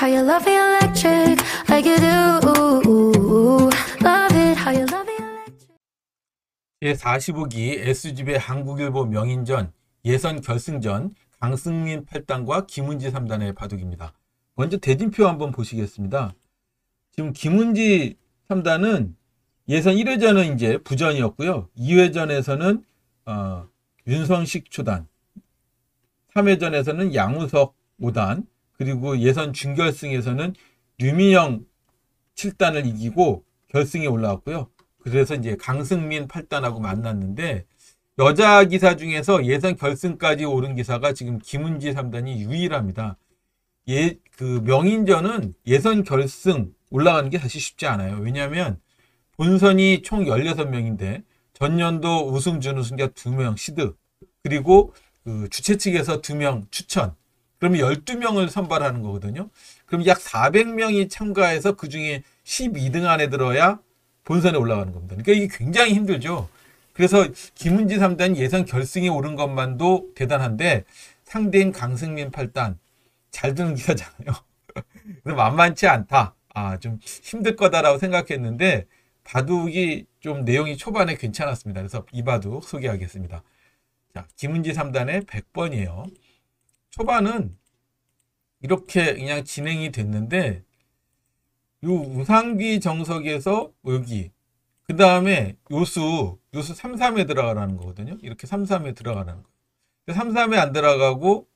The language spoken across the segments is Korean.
how you love me electric like you do. Love it how you love me electric. 제45기 s g 의 한국일보 명인전 예선 결승전 강승민 8단과 김은지 3단의 바둑입니다. 먼저 대진표 한번 보시겠습니다. 지금 김은지 3단은 예선 1회전은 이제 부전이었고요. 2회전에서는 어, 윤성식 초단, 3회전에서는 양우석 5단, 그리고 예선 준결승에서는 류민영 7단을 이기고 결승에 올라왔고요. 그래서 이제 강승민 8단하고 만났는데 여자 기사 중에서 예선 결승까지 오른 기사가 지금 김은지 3단이 유일합니다. 예, 그 명인전은 예선 결승 올라가는 게 사실 쉽지 않아요. 왜냐하면 본선이 총 16명인데 전년도 우승 준우승자 2명 시드 그리고 그 주최 측에서 2명 추천 그러면 12명을 선발하는 거거든요. 그럼 약 400명이 참가해서 그중에 12등 안에 들어야 본선에 올라가는 겁니다. 그러니까 이게 굉장히 힘들죠. 그래서 김은지 3단 예선 결승에 오른 것만도 대단한데 상대인 강승민 8단 잘 드는 기사잖아요. 만만치 않다. 아, 좀 힘들 거다라고 생각했는데 바둑이 좀 내용이 초반에 괜찮았습니다. 그래서 이 바둑 소개하겠습니다. 자, 김은지 3단의 100번이에요. 초반은 이렇게 그냥 진행이 됐는데 이 우상기 정석에서 여기 그 다음에 요수 요수 3, 3에 들어가라는 거거든요. 이렇게 3, 3에 들어가라는 거. 3, 3에 안 들어가고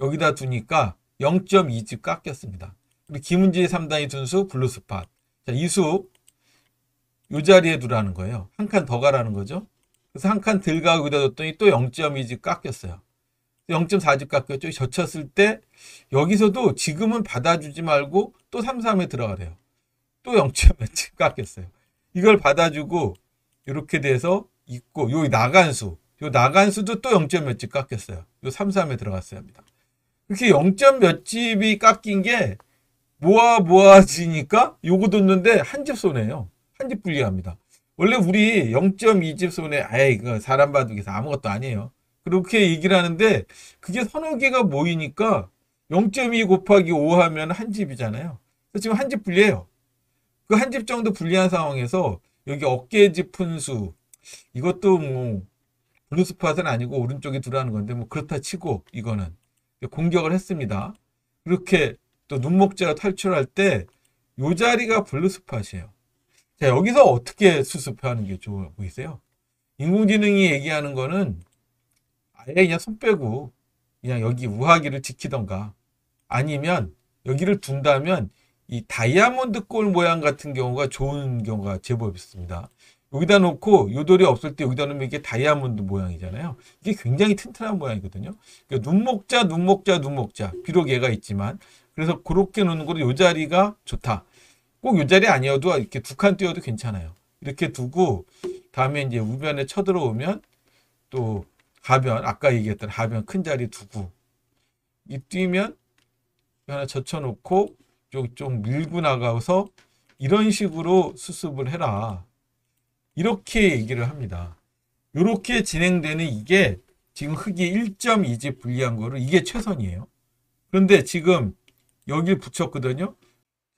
여기다 두니까 0.2집 깎였습니다. 그리고 김은지 의 3단이 둔수 블루스팟. 자, 이수 요 자리에 두라는 거예요. 한 칸 더 가라는 거죠. 그래서 한 칸들 가고 여기다 뒀더니 또 0.2집 깎였어요. 0.4집 깎였죠. 젖혔을 때 여기서도 지금은 받아주지 말고 또 3, 3에 들어가래요. 또 0.5집 깎였어요. 이걸 받아주고 이렇게 돼서 있고 요 나간 수, 요 나간 수도 또 0. 몇집 깎였어요. 요 3, 3에 들어갔어야 합니다. 이렇게 0. 몇 집이 깎인 게 모아 모아지니까 요거 뒀는데 한 집손해요한 집 불리합니다. 원래 우리 0.2집 손해, 아이, 그 사람 바둑 아무것도 아니에요. 그렇게 얘기를 하는데 그게 서너 개가 모이니까 0.2 곱하기 5 하면 한 집이잖아요. 그래서 지금 한 집 불리해요. 그 한 집 정도 불리한 상황에서 여기 어깨짚은수 이것도 뭐 블루스팟은 아니고 오른쪽에 들어가는 건데 뭐 그렇다 치고 이거는 공격을 했습니다. 그렇게또 눈목자로 탈출할 때 이 자리가 블루스팟이에요. 자 여기서 어떻게 수습하는 게 좋아 보이세요? 인공지능이 얘기하는 거는 아예 그냥 손 빼고 그냥 여기 우하기를 지키던가 아니면 여기를 둔다면 이 다이아몬드 골 모양 같은 경우가 좋은 경우가 제법 있습니다. 여기다 놓고 요돌이 없을 때 여기다 놓으면 이게 다이아몬드 모양이잖아요. 이게 굉장히 튼튼한 모양이거든요. 그러니까 눈목자, 눈목자, 눈목자. 비록 얘가 있지만 그래서 그렇게 놓는 거는 요 자리가 좋다. 꼭 요 자리 아니어도 이렇게 두 칸 띄워도 괜찮아요. 이렇게 두고 다음에 이제 우변에 쳐들어오면 또 하변 아까 얘기했던 하변 큰 자리 두고 이 뛰면 하나 젖혀놓고 좀, 좀 밀고 나가서 이런 식으로 수습을 해라 이렇게 얘기를 합니다 이렇게 진행되는 이게 지금 흙이 1.2집 분리한 거를 이게 최선이에요 그런데 지금 여기 붙였거든요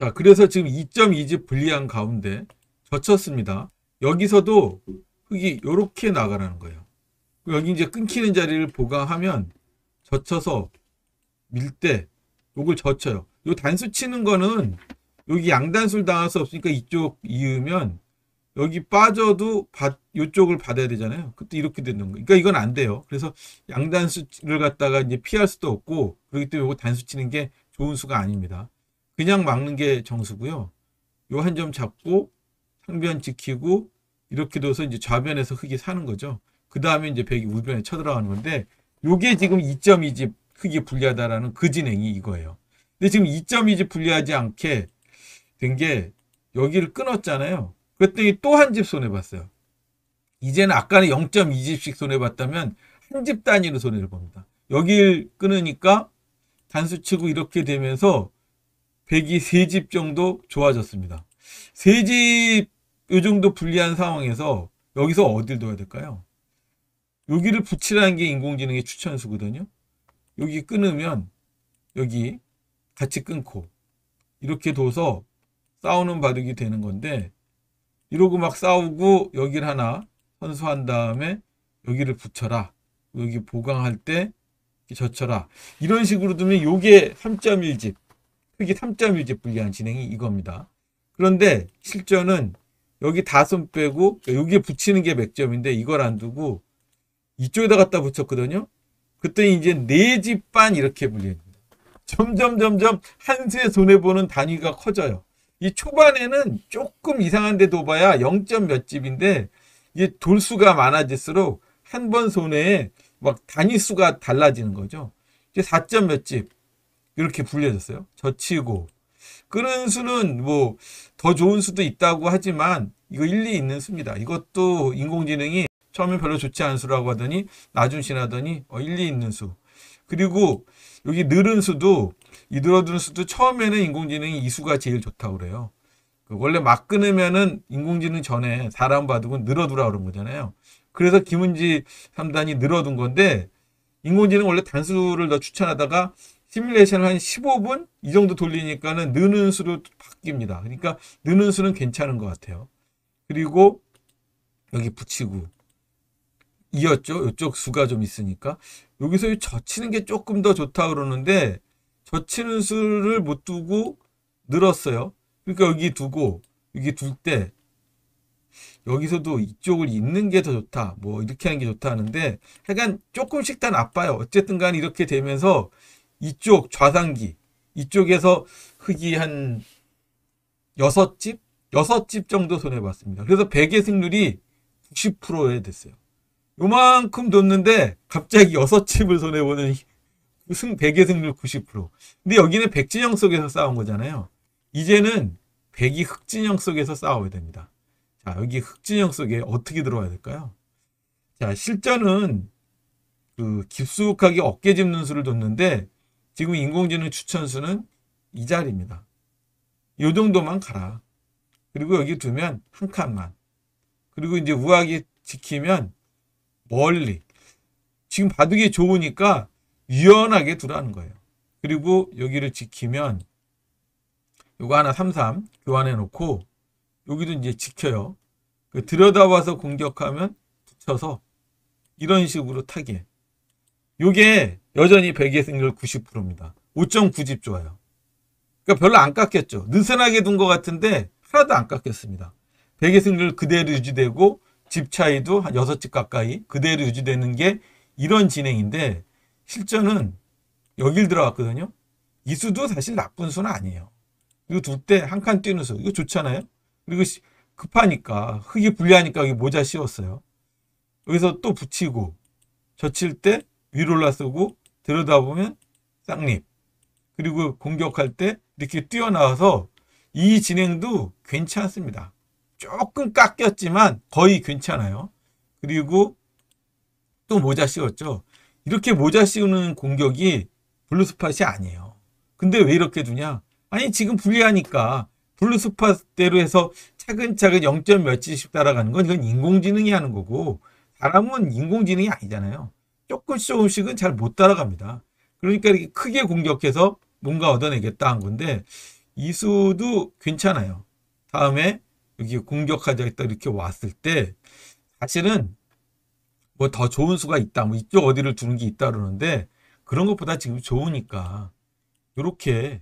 자 그래서 지금 2.2집 분리한 가운데 젖혔습니다 여기서도 흙이 이렇게 나가라는 거예요 여기 이제 끊기는 자리를 보강하면 젖혀서 밀때 요걸 젖혀요. 요 단수 치는 거는 여기 양단수를 당할 수 없으니까 이쪽 이으면 여기 빠져도 받, 요쪽을 받아야 되잖아요. 그때 이렇게 되는 거. 그러니까 이건 안 돼요. 그래서 양단수를 갖다가 이제 피할 수도 없고 그렇기 때문에 요거 단수 치는 게 좋은 수가 아닙니다. 그냥 막는 게 정수고요. 요 한 점 잡고 상변 지키고 이렇게 둬서 이제 좌변에서 흙이 사는 거죠. 그 다음에 이제 백이 우변에 쳐들어가는 건데 요게 지금 2.2집 크기 불리하다라는 그 진행이 이거예요. 근데 지금 2.2집 불리하지 않게 된 게 여기를 끊었잖아요. 그랬더니 또 한 집 손해봤어요. 이제는 아까는 0.2집씩 손해봤다면 한 집 단위로 손해를 봅니다. 여길 끊으니까 단수치고 이렇게 되면서 백이 3집 정도 좋아졌습니다. 3집 요 정도 불리한 상황에서 여기서 어딜 둬야 될까요? 여기를 붙이라는 게 인공지능의 추천수거든요. 여기 끊으면 여기 같이 끊고 이렇게 둬서 싸우는 바둑이 되는 건데 이러고 막 싸우고 여기를 하나 선수한 다음에 여기를 붙여라. 여기 보강할 때 젖혀라. 이런 식으로 두면 요게 3.1집 크게 3.1집 분리한 진행이 이겁니다. 그런데 실전은 여기 다섯 빼고 여기에 붙이는 게 맥점인데 이걸 안 두고 이쪽에다 갖다 붙였거든요. 그때 이제 네 집 반 이렇게 불리됩니다 점점 점점 한 수의 손해보는 단위가 커져요. 이 초반에는 조금 이상한데 도봐야 0. 몇 집인데 이게 돌수가 많아질수록 한 번 손해에 막 단위 수가 달라지는 거죠. 이제 4. 몇 집 이렇게 불려졌어요. 저치고 끄는 수는 뭐 더 좋은 수도 있다고 하지만 이거 일리 있는 수입니다. 이것도 인공지능이 처음에 별로 좋지 않은 수라고 하더니 낮은 지나더니 어, 일리 있는 수. 그리고 여기 늘은 수도 이들어드는 수도 처음에는 인공지능이 이 수가 제일 좋다고 그래요. 그 원래 막 끊으면은 인공지능 전에 사람 바둑은 늘어두라 그런 거잖아요. 그래서 김은지 3단이 늘어둔 건데 인공지능 원래 단수를 더 추천하다가 시뮬레이션을 한 15분 이 정도 돌리니까는 느는 수로 바뀝니다. 그러니까 느는 수는 괜찮은 것 같아요. 그리고 여기 붙이고 이었죠. 이쪽 수가 좀 있으니까. 여기서 젖히는 게 조금 더 좋다 그러는데 젖히는 수를 못 두고 늘었어요. 그러니까 여기 두고 여기 둘 때 여기서도 이쪽을 잇는게 더 좋다. 뭐 이렇게 하는 게 좋다 하는데 약간 조금씩 다 나빠요. 어쨌든 간 이렇게 되면서 이쪽 좌상기 이쪽에서 흙이 한 6집? 6집 정도 손해봤습니다. 그래서 100의 승률이 90%에 됐어요. 요만큼 뒀는데 갑자기 여섯 칩을 손해보는 승 100의 승률 90% 근데 여기는 백진영 속에서 싸운 거잖아요. 이제는 백이 흑진영 속에서 싸워야 됩니다. 자 여기 흑진영 속에 어떻게 들어와야 될까요? 자 실전은 그 깊숙하게 어깨 짚는 수를 뒀는데 지금 인공지능 추천수는 이 자리입니다. 요 정도만 가라. 그리고 여기 두면 한 칸만. 그리고 이제 우악이 지키면 멀리. 지금 바둑이 좋으니까 유연하게 두라는 거예요. 그리고 여기를 지키면 요거 하나 33 교환해 놓고 여기도 이제 지켜요. 그 들여다봐서 공격하면 붙여서 이런 식으로 타겟. 요게 여전히 100의 승률 90%입니다. 5.9집 좋아요. 그러니까 별로 안 깎였죠. 느슨하게 둔 것 같은데 하나도 안 깎였습니다. 100의 승률 그대로 유지되고 집 차이도 한 여섯 집 가까이 그대로 유지되는 게 이런 진행인데 실전은 여길 들어왔거든요이 수도 사실 나쁜 수는 아니에요. 그리고 둘 때 한 칸 뛰는 수 이거 좋잖아요. 그리고 급하니까 흙이 불리하니까 여기 모자 씌웠어요. 여기서 또 붙이고 젖힐 때 위로 올라서고 들여다보면 쌍립 그리고 공격할 때 이렇게 뛰어나와서 이 진행도 괜찮습니다. 조금 깎였지만 거의 괜찮아요. 그리고 또 모자 씌웠죠. 이렇게 모자 씌우는 공격이 블루스팟이 아니에요. 근데 왜 이렇게 두냐 아니 지금 불리하니까 블루스팟대로 해서 차근차근 0. 몇씩 따라가는 건 이건 인공지능이 하는 거고 사람은 인공지능이 아니잖아요. 조금씩 조금씩은 잘 못 따라갑니다. 그러니까 이렇게 크게 공격해서 뭔가 얻어내겠다 한 건데 이수도 괜찮아요. 다음에 여기 공격하자 했다 이렇게 왔을 때 사실은 뭐 더 좋은 수가 있다 뭐 이쪽 어디를 두는 게 있다 그러는데 그런 것보다 지금 좋으니까 이렇게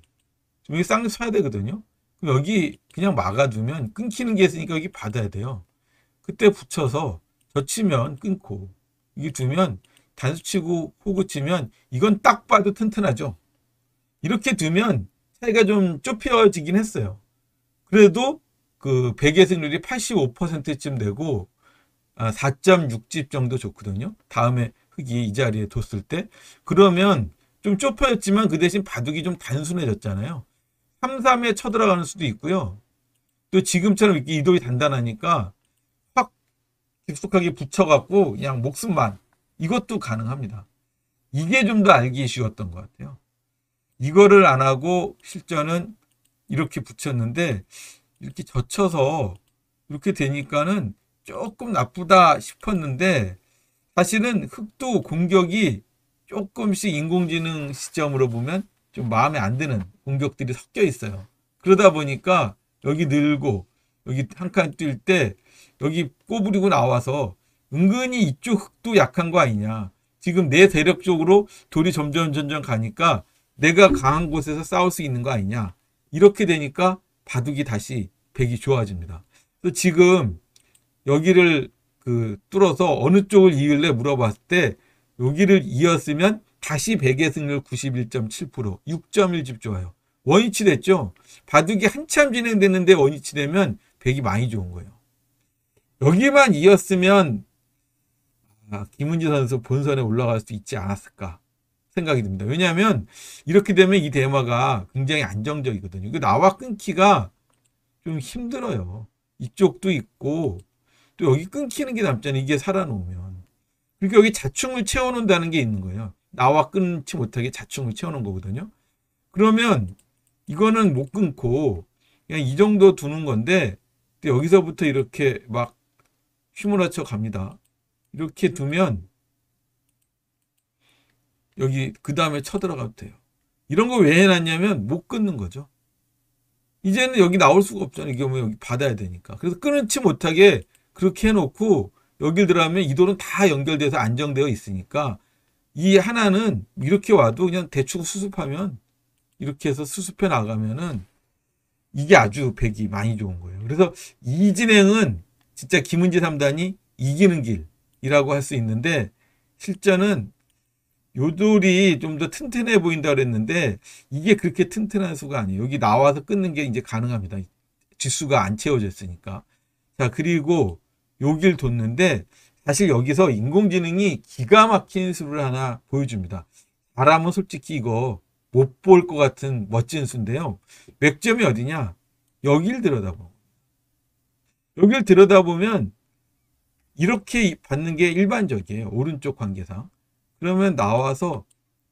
여기 쌍립 쳐야 되거든요 그럼 여기 그냥 막아두면 끊기는 게 있으니까 여기 받아야 돼요 그때 붙여서 젖히면 끊고 이게 두면 단수 치고 호구 치면 이건 딱 봐도 튼튼하죠 이렇게 두면 차이가 좀 좁혀지긴 했어요 그래도 그베의 승률이 85%쯤 되고 4.6집 아, 정도 좋거든요. 다음에 흑이 이 자리에 뒀을 때 그러면 좀 좁혀졌지만 그 대신 바둑이 좀 단순해졌잖아요. 3, 3에 쳐들어가는 수도 있고요. 또 지금처럼 이렇게 이돌이 단단하니까 확 깊숙하게 붙여갖고 그냥 목숨만 이것도 가능합니다. 이게 좀 더 알기 쉬웠던 것 같아요. 이거를 안 하고 실전은 이렇게 붙였는데 이렇게 젖혀서 이렇게 되니까는 조금 나쁘다 싶었는데 사실은 흙도 공격이 조금씩 인공지능 시점으로 보면 좀 마음에 안 드는 공격들이 섞여 있어요. 그러다 보니까 여기 늘고 여기 한 칸 뛸 때 여기 꼬부리고 나와서 은근히 이쪽 흙도 약한 거 아니냐. 지금 내 대력 쪽으로 돌이 점점 점점 가니까 내가 강한 곳에서 싸울 수 있는 거 아니냐. 이렇게 되니까 바둑이 다시 백이 좋아집니다. 또 지금 여기를 그 뚫어서 어느 쪽을 이을래 물어봤을 때 여기를 이었으면 다시 백의 승률 91.7% 6.1집 좋아요. 원위치 됐죠? 바둑이 한참 진행됐는데 원위치 되면 백이 많이 좋은 거예요. 여기만 이었으면 아, 김은지 선수 본선에 올라갈 수 있지 않았을까. 생각이 듭니다. 왜냐하면 이렇게 되면 이 대마가 굉장히 안정적이거든요. 그 나와 끊기가 좀 힘들어요. 이쪽도 있고 또 여기 끊기는 게 남잖아요. 이게 살아놓으면. 그러니까 여기 자충을 채워놓는다는 게 있는 거예요. 나와 끊지 못하게 자충을 채워놓은 거거든요. 그러면 이거는 못 끊고 그냥 이 정도 두는 건데 여기서부터 이렇게 막 휘몰아쳐 갑니다. 이렇게 두면 여기 그 다음에 쳐들어가도 돼요. 이런 거 왜 해놨냐면 못 끊는 거죠. 이제는 여기 나올 수가 없잖아요. 이게우에 여기 받아야 되니까. 그래서 끊지 못하게 그렇게 해놓고 여기 들어가면 이 돌은 다 연결돼서 안정되어 있으니까 이 하나는 이렇게 와도 그냥 대충 수습하면 이렇게 해서 수습해 나가면은 이게 아주 백이 많이 좋은 거예요. 그래서 이 진행은 진짜 김은지 3단이 이기는 길이라고 할 수 있는데 실전은 요돌이 좀 더 튼튼해 보인다 그랬는데 이게 그렇게 튼튼한 수가 아니에요. 여기 나와서 끊는 게 이제 가능합니다. 지수가 안 채워졌으니까. 자 그리고 여길 뒀는데 사실 여기서 인공지능이 기가 막힌 수를 하나 보여줍니다. 바람은 솔직히 이거 못 볼 것 같은 멋진 수인데요. 맥점이 어디냐? 여길 들여다보. 여길 들여다보면 이렇게 받는 게 일반적이에요. 오른쪽 관계상. 그러면 나와서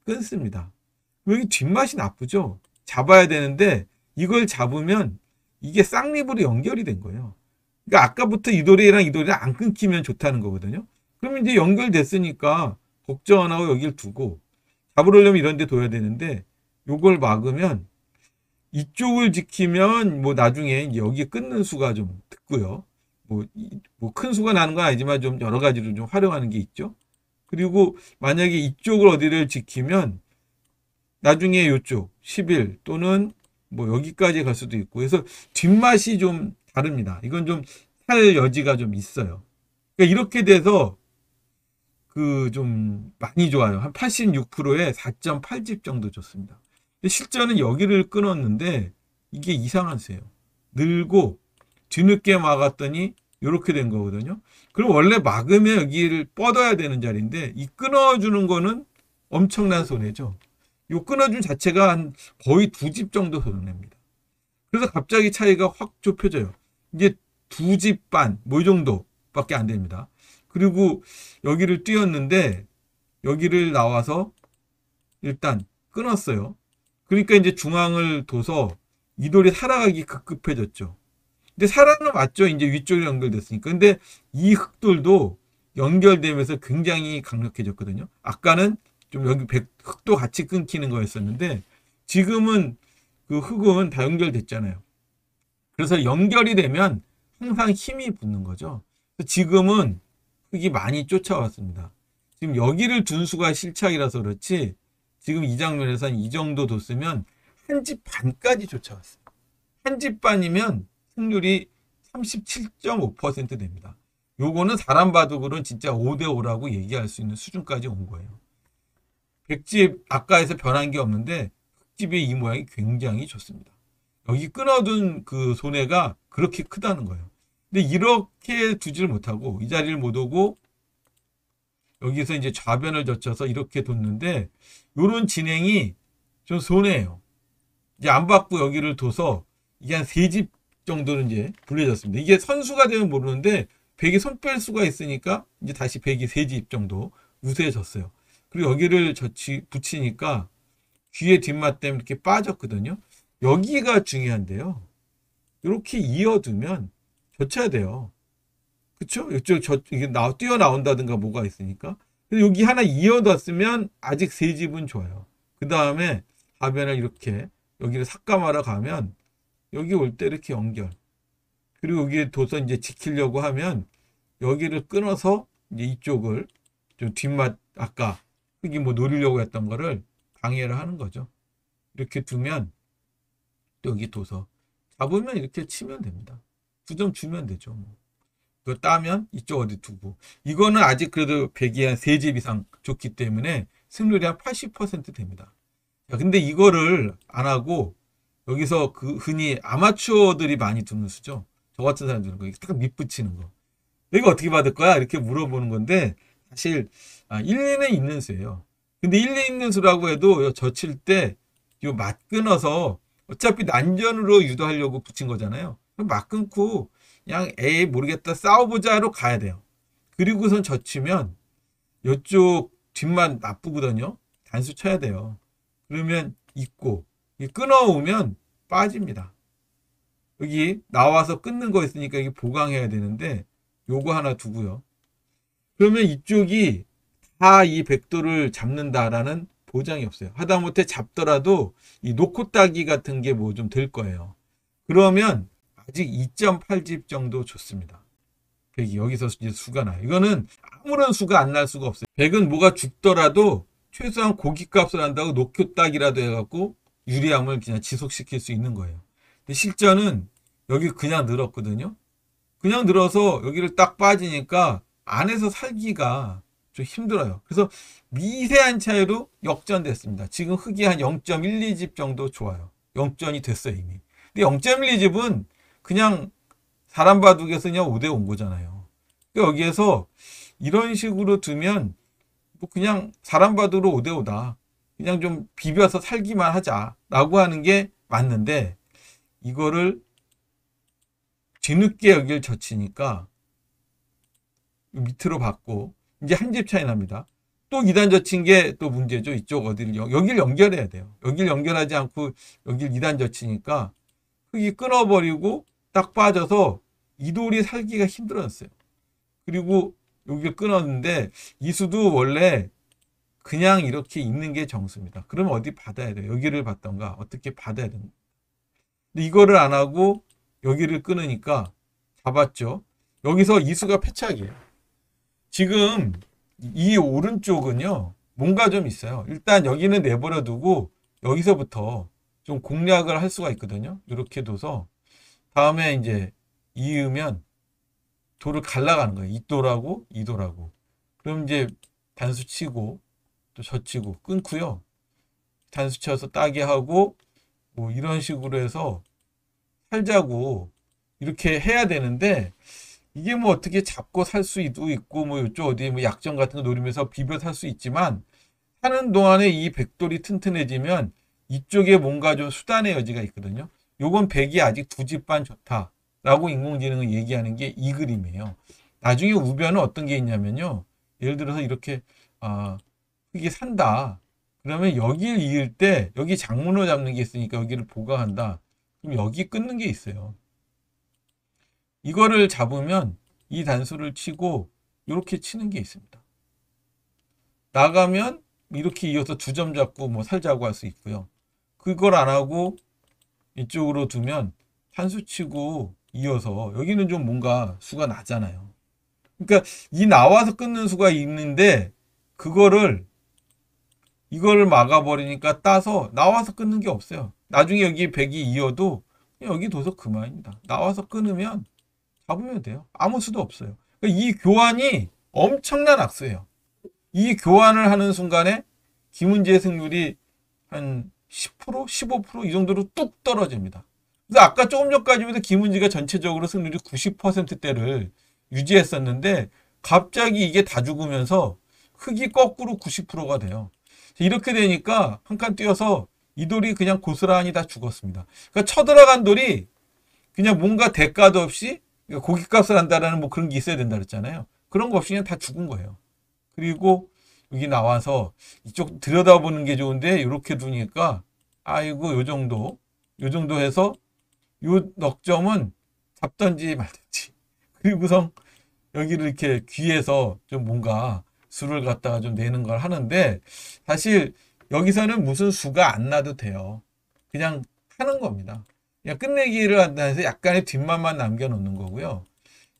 끊습니다. 여기 뒷맛이 나쁘죠? 잡아야 되는데 이걸 잡으면 이게 쌍립으로 연결이 된 거예요. 그러니까 아까부터 이 도리랑 이 도리랑 안 끊기면 좋다는 거거든요. 그러면 이제 연결됐으니까 걱정 안 하고 여기 두고 잡으려면 이런 데 둬야 되는데 요걸 막으면 이쪽을 지키면 뭐 나중에 여기 끊는 수가 좀 듣고요. 뭐큰 뭐 수가 나는 건 아니지만 좀 여러 가지로 좀 활용하는 게 있죠. 그리고 만약에 이쪽을 어디를 지키면 나중에 이쪽 10일 또는 뭐 여기까지 갈 수도 있고 그래서 뒷맛이 좀 다릅니다. 이건 좀 살 여지가 좀 있어요. 그러니까 이렇게 돼서 그 좀 많이 좋아요. 한 86%에 4.8집 정도 좋습니다실제는 여기를 끊었는데 이게 이상한 세요. 늘고 뒤늦게 막았더니 이렇게 된 거거든요. 그리고 원래 막으면 여기를 뻗어야 되는 자리인데 이 끊어주는 거는 엄청난 손해죠. 이 끊어준 자체가 한 거의 두 집 정도 손해입니다. 그래서 갑자기 차이가 확 좁혀져요. 이제두 집 반, 뭐 이 정도밖에 안 됩니다. 그리고 여기를 뛰었는데 여기를 나와서 일단 끊었어요. 그러니까 이제 중앙을 둬서 이 돌이 살아가기 급급해졌죠. 근데 사라는 맞죠. 이제 위쪽으로 연결됐으니까. 근데 이흙돌도 연결되면서 굉장히 강력해졌거든요. 아까는 좀 여기 흙도 같이 끊기는 거였었는데 지금은 그흙은다 연결됐잖아요. 그래서 연결이 되면 항상 힘이 붙는 거죠. 지금은 흙이 많이 쫓아왔습니다. 지금 여기를 둔수가 실착이라서 그렇지 지금 이 장면에서 한 이 정도 뒀으면 한 집 반까지 쫓아왔어요. 한 집 반이면 승률이 37.5% 됩니다. 요거는 사람 바둑으로는 진짜 5대5라고 얘기할 수 있는 수준까지 온 거예요. 백집 아까에서 변한 게 없는데 흑집의 이 모양이 굉장히 좋습니다. 여기 끊어둔 그 손해가 그렇게 크다는 거예요. 근데 이렇게 두질 못하고 이 자리를 못 오고 여기서 이제 좌변을 젖혀서 이렇게 뒀는데 요런 진행이 좀 손해예요. 이제 안 받고 여기를 둬서 이게 한세집 정도는 이제 불려졌습니다. 이게 선수가 되면 모르는데 백이 손 뺄 수가 있으니까 이제 다시 백이 3집 정도 우세해졌어요. 그리고 여기를 젖히 붙이니까 귀의 뒷맛 때문에 이렇게 빠졌거든요. 여기가 중요한데요. 이렇게 이어두면 젖혀야 돼요. 그쵸? 이쪽 저 이게 나 뛰어 나온다든가 뭐가 있으니까. 여기 하나 이어뒀으면 아직 3 집은 좋아요. 그 다음에 가변을 이렇게 여기를 삭감하러 가면 여기 올 때 이렇게 연결. 그리고 여기 도서 이제 지키려고 하면 여기를 끊어서 이제 이쪽을 좀 뒷맛 아까 흙이 뭐 노리려고 했던 거를 방해를 하는 거죠. 이렇게 두면 여기 도서 잡으면 이렇게 치면 됩니다. 두 점 주면 되죠. 뭐. 그거 따면 이쪽 어디 두고 이거는 아직 그래도 100이 한 3집 이상 좋기 때문에 승률이 한 80% 됩니다. 근데 이거를 안 하고 여기서 그 흔히 아마추어들이 많이 듣는 수죠. 저 같은 사람들은 거기 딱 밑붙이는 거. 이거 어떻게 받을 거야? 이렇게 물어보는 건데 사실 아, 일리는 있는 수예요. 근데 일리 있는 수라고 해도 젖힐 때요 m a 끊어서 어차피 난전으로 유도하려고 붙인 거잖아요. 그럼 막 끊고 그냥 에이 모르겠다 싸워보자로 가야 돼요. 그리고선 젖히면 이쪽 뒷만 나쁘거든요. 단수 쳐야 돼요. 그러면 있고 끊어오면 빠집니다. 여기 나와서 끊는 거 있으니까 여기 보강해야 되는데 요거 하나 두고요. 그러면 이쪽이 다 이 백도를 잡는다라는 보장이 없어요. 하다못해 잡더라도 이 놓고 따기 같은 게 뭐 좀 될 거예요. 그러면 아직 2.8집 정도 좋습니다. 백이 여기서 이제 수가 나요. 이거는 아무런 수가 안 날 수가 없어요. 백은 뭐가 죽더라도 최소한 고깃값을 한다고 놓고 따기라도 해갖고 유리함을 그냥 지속시킬 수 있는 거예요. 근데 실전은 여기 그냥 늘었거든요. 그냥 늘어서 여기를 딱 빠지니까 안에서 살기가 좀 힘들어요. 그래서 미세한 차이로 역전됐습니다. 지금 흙이 한 0.12집 정도 좋아요. 역전이 됐어요, 이미. 근데 0.12집은 그냥 사람 바둑에서 그냥 5대 온 거잖아요. 그러니까 여기에서 이런 식으로 두면 뭐 그냥 사람 바둑으로 5대 5다. 그냥 좀 비벼서 살기만 하자라고 하는 게 맞는데 이거를 뒤늦게 여길 젖히니까 밑으로 받고 이제 한 집 차이 납니다. 또 2단 젖힌 게 또 문제죠. 이쪽 어디를 여길 연결해야 돼요. 여길 연결하지 않고 여길를 2단 젖히니까 흙이 끊어버리고 딱 빠져서 이 돌이 살기가 힘들었어요. 그리고 여기를 끊었는데 이수도 원래 그냥 이렇게 있는 게 정수입니다. 그럼 어디 받아야 돼요? 여기를 받던가 어떻게 받아야 됩니다. 근데 이거를 안 하고 여기를 끊으니까 잡았죠. 여기서 이수가 패착이에요. 지금 이 오른쪽은요. 뭔가 좀 있어요. 일단 여기는 내버려 두고 여기서부터 좀 공략을 할 수가 있거든요. 이렇게 둬서 다음에 이제 이으면 도를 갈라가는 거예요. 이도라고 이도라고. 그럼 이제 단수 치고 또 젖히고 끊고요. 단수쳐서 따게 하고 뭐 이런 식으로 해서 살자고 이렇게 해야 되는데 이게 뭐 어떻게 잡고 살 수도 있고 뭐 이쪽 어디 뭐 약점 같은 거 노리면서 비벼 살 수 있지만 사는 동안에 이 백돌이 튼튼해지면 이쪽에 뭔가 좀 수단의 여지가 있거든요. 요건 백이 아직 두 집 반 좋다. 라고 인공지능은 얘기하는 게 이 그림이에요. 나중에 우변은 어떤 게 있냐면요. 예를 들어서 이렇게 아, 이게 산다. 그러면 여기를 이을 때 여기 장문으로 잡는 게 있으니까 여기를 보강한다. 그럼 여기 끊는 게 있어요. 이거를 잡으면 이 단수를 치고 이렇게 치는 게 있습니다. 나가면 이렇게 이어서 두 점 잡고 뭐 살자고 할 수 있고요. 그걸 안 하고 이쪽으로 두면 단수 치고 이어서 여기는 좀 뭔가 수가 나잖아요. 그러니까 이 나와서 끊는 수가 있는데 그거를 이걸 막아버리니까 따서 나와서 끊는 게 없어요. 나중에 여기 100이 이어도 여기 도서 그만입니다. 나와서 끊으면 잡으면 돼요. 아무 수도 없어요. 그러니까 이 교환이 엄청난 악수예요. 이 교환을 하는 순간에 김은재의 승률이 한 10%, 15%이 정도로 뚝 떨어집니다. 그래서 아까 조금 전까지만 김은지가 전체적으로 승률이 90%대를 유지했었는데 갑자기 이게 다 죽으면서 흙이 거꾸로 90%가 돼요. 이렇게 되니까 한 칸 뛰어서 이 돌이 그냥 고스란히 다 죽었습니다. 그러니까 쳐들어간 돌이 그냥 뭔가 대가도 없이 그러니까 고깃값을 한다라는 뭐 그런 게 있어야 된다 그랬잖아요. 그런 거 없이 그냥 다 죽은 거예요. 그리고 여기 나와서 이쪽 들여다보는 게 좋은데 이렇게 두니까 아이고 요 정도 요 정도 해서 요 넉점은 잡던지 말든지 그리고선 여기를 이렇게 귀에서 좀 뭔가 수를 갖다가 좀 내는 걸 하는데 사실 여기서는 무슨 수가 안 나도 돼요. 그냥 하는 겁니다. 그냥 끝내기를 한다해서 약간의 뒷맛만 남겨놓는 거고요.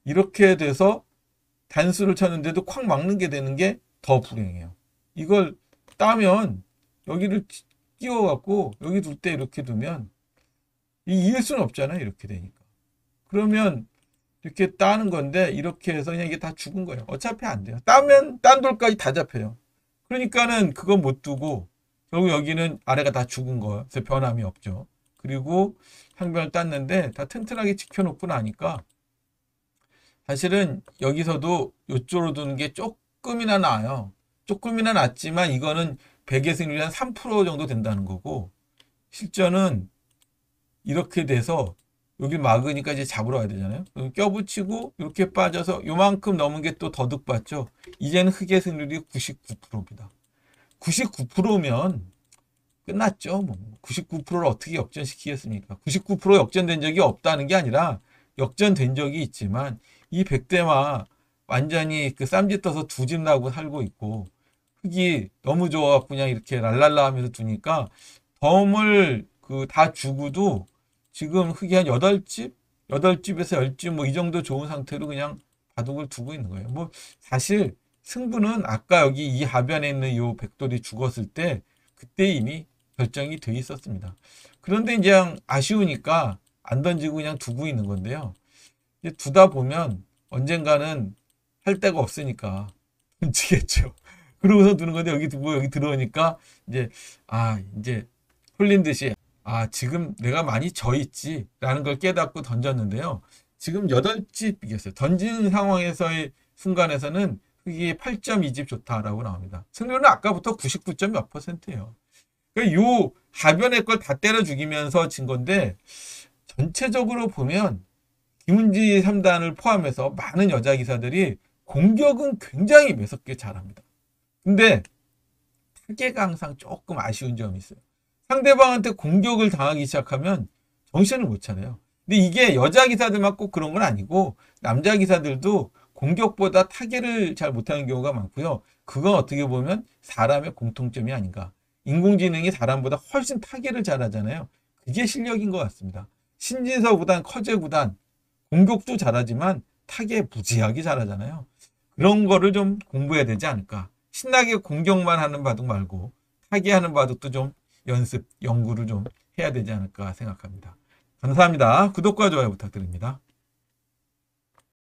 이렇게 돼서 단수를 쳤는데도 콱 막는 게 되는 게 더 불행해요. 이걸 따면 여기를 끼워갖고 여기 둘 때 이렇게 두면 이길 수는 없잖아요. 이렇게 되니까. 그러면 이렇게 따는 건데 이렇게 해서 그냥 이게 다 죽은 거예요. 어차피 안 돼요. 따면 딴 돌까지 다 잡혀요. 그러니까는 그거 못 두고 결국 여기는 아래가 다 죽은 거예요. 그래서 변함이 없죠. 그리고 향변을 땄는데 다 튼튼하게 지켜놓고 나니까 사실은 여기서도 요쪽으로 두는 게 조금이나 나아요. 조금이나 낫지만 이거는 100의 승률이 한 3% 정도 된다는 거고 실전은 이렇게 돼서 여기 막으니까 이제 잡으러 가야 되잖아요. 껴붙이고 이렇게 빠져서 요만큼 넘은 게 또 더득 봤죠. 이제는 흑의 승률이 99%입니다. 99%면 끝났죠. 뭐 99%를 어떻게 역전시키겠습니까? 99% 역전된 적이 없다는 게 아니라 역전된 적이 있지만 이 백대마 완전히 그 쌈짓 떠서 두집 나고 살고 있고 흙이 너무 좋아갖고 그냥 이렇게 랄랄라 하면서 두니까 범을 그 다 주고도 지금 흙이 한 8집? 8집에서 10집 뭐 이 정도 좋은 상태로 그냥 바둑을 두고 있는 거예요. 뭐 사실 승부는 아까 여기 이 하변에 있는 이 백돌이 죽었을 때 그때 이미 결정이 돼 있었습니다. 그런데 이제 아쉬우니까 안 던지고 그냥 두고 있는 건데요. 두다 보면 언젠가는 할 데가 없으니까 던지겠죠. 그러고서 두는 건데 여기 두고 여기 들어오니까 이제 아 이제 홀린 듯이 아, 지금 내가 많이 져 있지 라는 걸 깨닫고 던졌는데요. 지금 8집 이겼어요. 던지는 상황에서의 순간에서는 이게 8.2집 좋다라고 나옵니다. 승률은 아까부터 99점 몇 퍼센트예요. 그요 그러니까 하변의 걸 다 때려 죽이면서 진 건데 전체적으로 보면 김은지 3단을 포함해서 많은 여자 기사들이 공격은 굉장히 매섭게 잘합니다. 근데 타계가 항상 조금 아쉬운 점이 있어요. 상대방한테 공격을 당하기 시작하면 정신을 못 차려요. 근데 이게 여자 기사들만 꼭 그런 건 아니고 남자 기사들도 공격보다 타개를 잘 못하는 경우가 많고요. 그건 어떻게 보면 사람의 공통점이 아닌가. 인공지능이 사람보다 훨씬 타개를 잘하잖아요. 그게 실력인 것 같습니다. 신진서 구단, 커제 구단 공격도 잘하지만 타개 부지하게 잘하잖아요. 그런 거를 좀 공부해야 되지 않을까. 신나게 공격만 하는 바둑 말고 타개하는 바둑도 좀 연습, 연구를 좀 해야 되지 않을까 생각합니다. 감사합니다. 구독과 좋아요 부탁드립니다.